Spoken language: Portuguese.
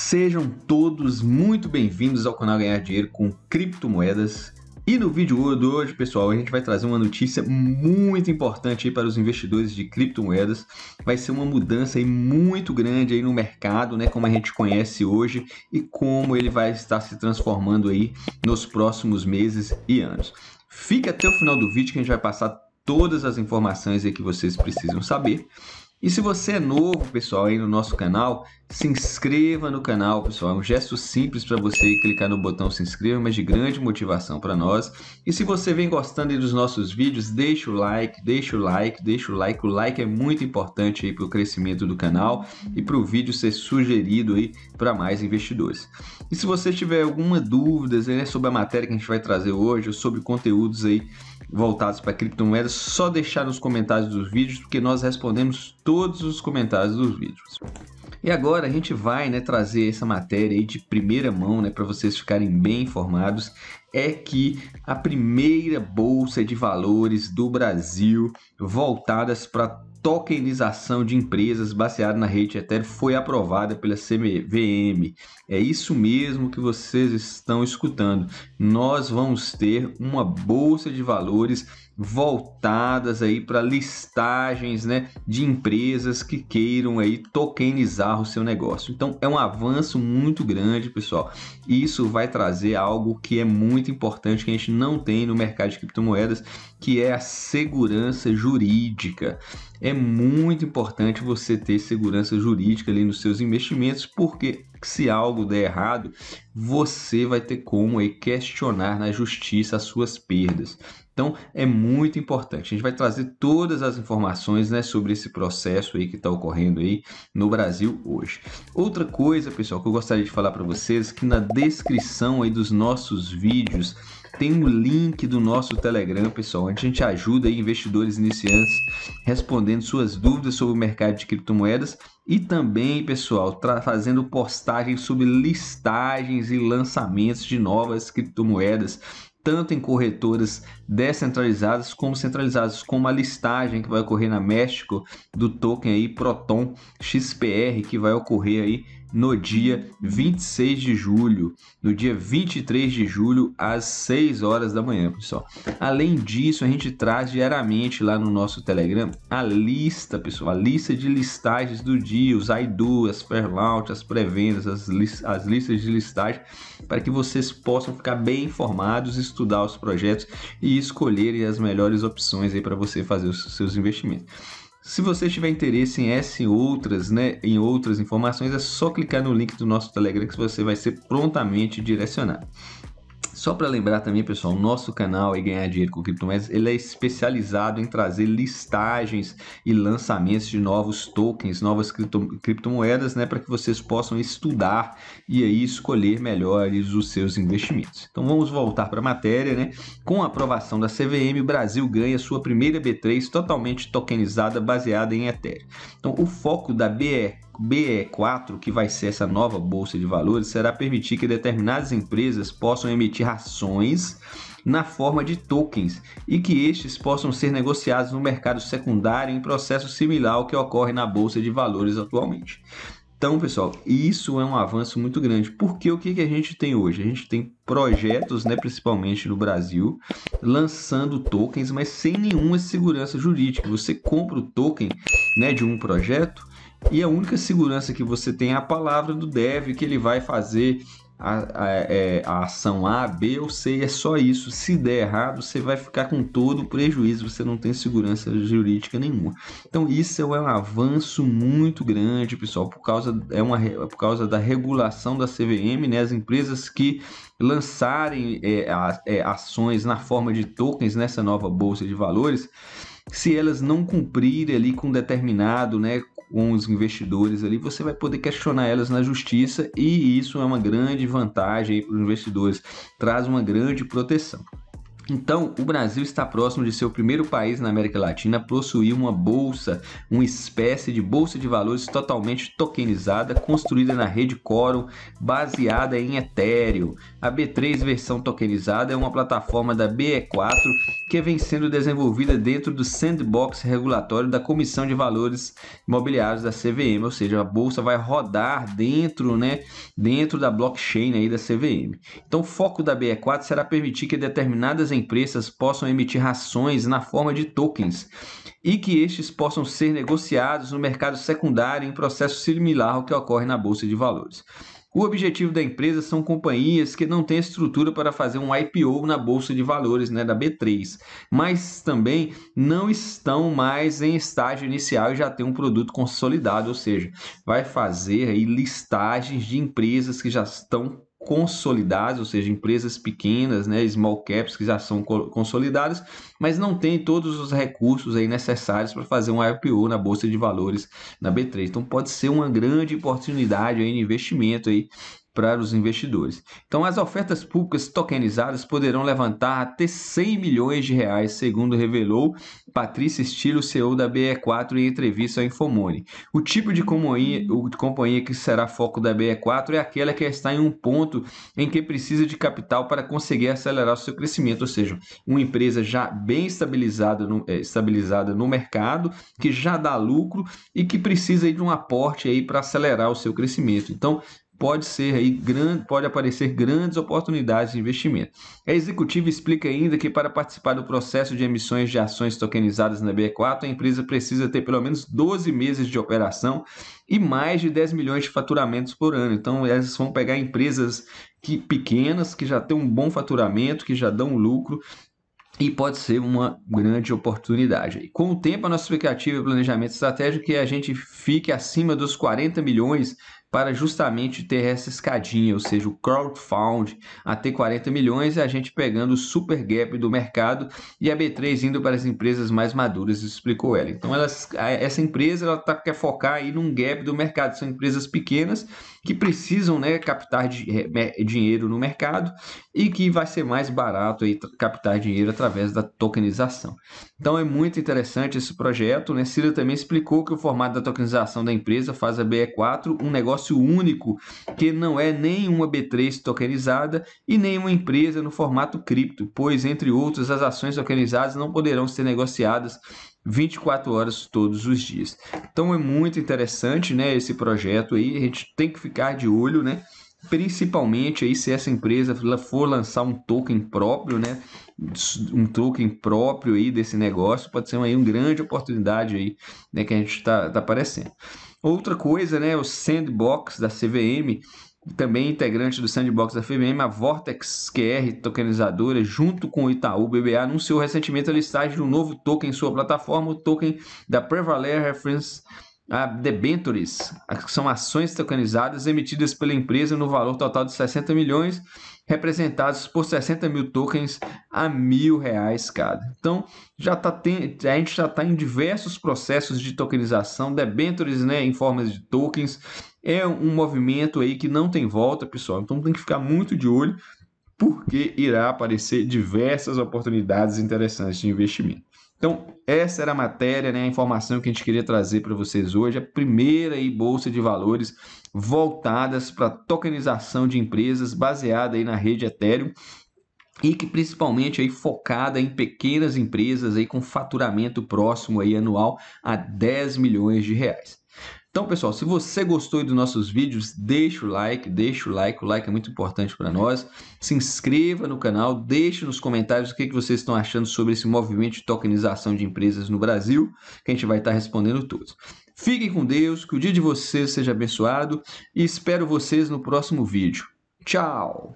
Sejam todos muito bem-vindos ao canal Ganhar Dinheiro com Criptomoedas. E no vídeo de hoje, pessoal, a gente vai trazer uma notícia muito importante para os investidores de criptomoedas. Vai ser uma mudança muito grande aí no mercado, né, como a gente conhece hoje e como ele vai estar se transformando aí nos próximos meses e anos. Fica até o final do vídeo que a gente vai passar todas as informações aí que vocês precisam saber. E se você é novo, pessoal, aí no nosso canal, se inscreva no canal, pessoal. É um gesto simples para você clicar no botão se inscreva, mas de grande motivação para nós. E se você vem gostando dos nossos vídeos, deixa o like, deixa o like, deixa o like. O like é muito importante aí para o crescimento do canal e para o vídeo ser sugerido aí para mais investidores. E se você tiver alguma dúvida né, sobre a matéria que a gente vai trazer hoje, ou sobre conteúdos aí voltados para criptomoedas, só deixar nos comentários dos vídeos, porque nós respondemos todos os comentários dos vídeos. E agora a gente vai né, trazer essa matéria aí de primeira mão né, para vocês ficarem bem informados. É que a primeira bolsa de valores do Brasil voltadas para tokenização de empresas baseada na rede Ethereum foi aprovada pela CVM. É isso mesmo que vocês estão escutando. Nós vamos ter uma bolsa de valores voltadas aí para listagens né, de empresas que queiram aí tokenizar o seu negócio. Então é um avanço muito grande, pessoal. Isso vai trazer algo que é muito importante que a gente não tem no mercado de criptomoedas, que é a segurança jurídica. É muito importante você ter segurança jurídica ali nos seus investimentos, porque que se algo der errado, você vai ter como aí questionar na justiça as suas perdas. Então é muito importante. A gente vai trazer todas as informações né, sobre esse processo aí que está ocorrendo aí no Brasil hoje. Outra coisa, pessoal, que eu gostaria de falar para vocês que na descrição aí dos nossos vídeos tem um link do nosso Telegram, pessoal, onde a gente ajuda aí investidores iniciantes respondendo suas dúvidas sobre o mercado de criptomoedas e também, pessoal, fazendo postagens sobre listagens e lançamentos de novas criptomoedas, tanto em corretoras descentralizadas como centralizadas, como a listagem que vai ocorrer na México do token aí Proton XPR, que vai ocorrer aí no dia 26 de julho, no dia 23 de julho, às 6 horas da manhã, pessoal. Além disso, a gente traz diariamente lá no nosso Telegram a lista, pessoal, a lista de listagens do dia, os AIDU, as Fairlaunch, as pré-vendas, as, li as listas de listagem, para que vocês possam ficar bem informados, estudar os projetos e escolherem as melhores opções aí para você fazer os seus investimentos. Se você tiver interesse em essa e outras, né, em outras informações, é só clicar no link do nosso Telegram que você vai ser prontamente direcionado. Só para lembrar também, pessoal, nosso canal e Ganhar Dinheiro com Criptomoedas, ele é especializado em trazer listagens e lançamentos de novos tokens, novas cripto, criptomoedas, né, para que vocês possam estudar e aí escolher melhores os seus investimentos. Então vamos voltar para a matéria, né? Com a aprovação da CVM, o Brasil ganha sua primeira B3 totalmente tokenizada baseada em Ethereum. Então o foco da BE BE4, que vai ser essa nova bolsa de valores, será permitir que determinadas empresas possam emitir ações na forma de tokens e que estes possam ser negociados no mercado secundário em processo similar ao que ocorre na bolsa de valores atualmente. Então, pessoal, isso é um avanço muito grande, porque o que, que a gente tem hoje? A gente tem projetos, né, principalmente no Brasil, lançando tokens, mas sem nenhuma segurança jurídica. Você compra o token né, de um projeto e a única segurança que você tem é a palavra do dev que ele vai fazer a, a, é, a, ação A, B ou C, é só isso. Se der errado, você vai ficar com todo o prejuízo, você não tem segurança jurídica nenhuma. Então, isso é um avanço muito grande, pessoal, por causa, é uma, por causa da regulação da CVM, né? As empresas que lançarem é, a, é, ações na forma de tokens nessa nova bolsa de valores. Se elas não cumprirem ali com determinado, né, com os investidores ali, você vai poder questionar elas na justiça e isso é uma grande vantagem para os investidores, traz uma grande proteção. Então, o Brasil está próximo de ser o primeiro país na América Latina a possuir uma bolsa, uma espécie de bolsa de valores totalmente tokenizada, construída na rede Quorum, baseada em Ethereum. A B3 versão tokenizada é uma plataforma da BE4 que vem sendo desenvolvida dentro do sandbox regulatório da Comissão de Valores Imobiliários da CVM, ou seja, a bolsa vai rodar dentro, né, dentro da blockchain aí da CVM. Então, o foco da BE4 será permitir que determinadas empresas possam emitir rações na forma de tokens e que estes possam ser negociados no mercado secundário em processo similar ao que ocorre na bolsa de valores. O objetivo da empresa são companhias que não têm estrutura para fazer um IPO na bolsa de valores, né, da B3, mas também não estão mais em estágio inicial e já tem um produto consolidado, ou seja, vai fazer aí listagens de empresas que já estão consolidadas, ou seja, empresas pequenas, né, small caps que já são consolidadas, mas não tem todos os recursos aí necessários para fazer um IPO na bolsa de valores na B3. Então pode ser uma grande oportunidade aí de investimento aí para os investidores. Então, as ofertas públicas tokenizadas poderão levantar até 100 milhões de reais, segundo revelou Patrícia Estilo, CEO da BE4, em entrevista ao Infomone. O tipo de companhia, o, de companhia que será foco da BE4 é aquela que está em um ponto em que precisa de capital para conseguir acelerar o seu crescimento, ou seja, uma empresa já bem estabilizada no, é, estabilizada no mercado, que já dá lucro e que precisa de um aporte aí para acelerar o seu crescimento. Então, pode ser aí grande, pode aparecer grandes oportunidades de investimento. A executiva explica ainda que para participar do processo de emissões de ações tokenizadas na b 4 a empresa precisa ter pelo menos 12 meses de operação e mais de 10 milhões de faturamentos por ano. Então, elas vão pegar empresas que pequenas, que já têm um bom faturamento, que já dão lucro e pode ser uma grande oportunidade. com o tempo, a nossa expectativa e planejamento estratégico é que a gente fique acima dos 40 milhões para justamente ter essa escadinha, ou seja, o crowdfund até 40 milhões e a gente pegando o super gap do mercado e a B3 indo para as empresas mais maduras, explicou ela. Então ela, essa empresa ela tá, quer focar aí num gap do mercado, são empresas pequenas que precisam né, captar é, dinheiro no mercado e que vai ser mais barato aí, captar dinheiro através da tokenização. Então é muito interessante esse projeto. Né? Cira também explicou que o formato da tokenização da empresa faz a BE4 um negócio negócio único que não é nem uma B3 tokenizada e nem uma empresa no formato cripto, pois, entre outros, as ações tokenizadas não poderão ser negociadas 24 horas todos os dias. Então é muito interessante né, esse projeto aí, a gente tem que ficar de olho, né? Principalmente aí se essa empresa for lançar um token próprio, né? um token próprio aí desse negócio, pode ser uma, aí uma grande oportunidade aí, né, que a gente está tá aparecendo. Outra coisa, né, o Sandbox da CVM, também integrante do Sandbox da CVM, a Vortex QR tokenizadora, junto com o Itaú BBA, anunciou recentemente a listagem de um novo token em sua plataforma, o token da Prevalere Reference a debentures, que são ações tokenizadas emitidas pela empresa no valor total de 60 milhões representados por 60 mil tokens a mil reais cada. Então já tá tem, a gente já está em diversos processos de tokenização, debentures né, em formas de tokens. É um movimento aí que não tem volta, pessoal. Então tem que ficar muito de olho, porque irá aparecer diversas oportunidades interessantes de investimento. Então, essa era a matéria, né, a informação que a gente queria trazer para vocês hoje, a primeira aí, bolsa de valores voltadas para tokenização de empresas baseada aí na rede Ethereum e que principalmente aí focada em pequenas empresas aí com faturamento próximo aí anual a 10 milhões de reais. Então, pessoal, se você gostou dos nossos vídeos, deixa o like, deixa o like, o like é muito importante para nós. Se inscreva no canal, deixe nos comentários o que, que vocês estão achando sobre esse movimento de tokenização de empresas no Brasil, que a gente vai estar respondendo todos. Fiquem com Deus, que o dia de vocês seja abençoado e espero vocês no próximo vídeo. Tchau!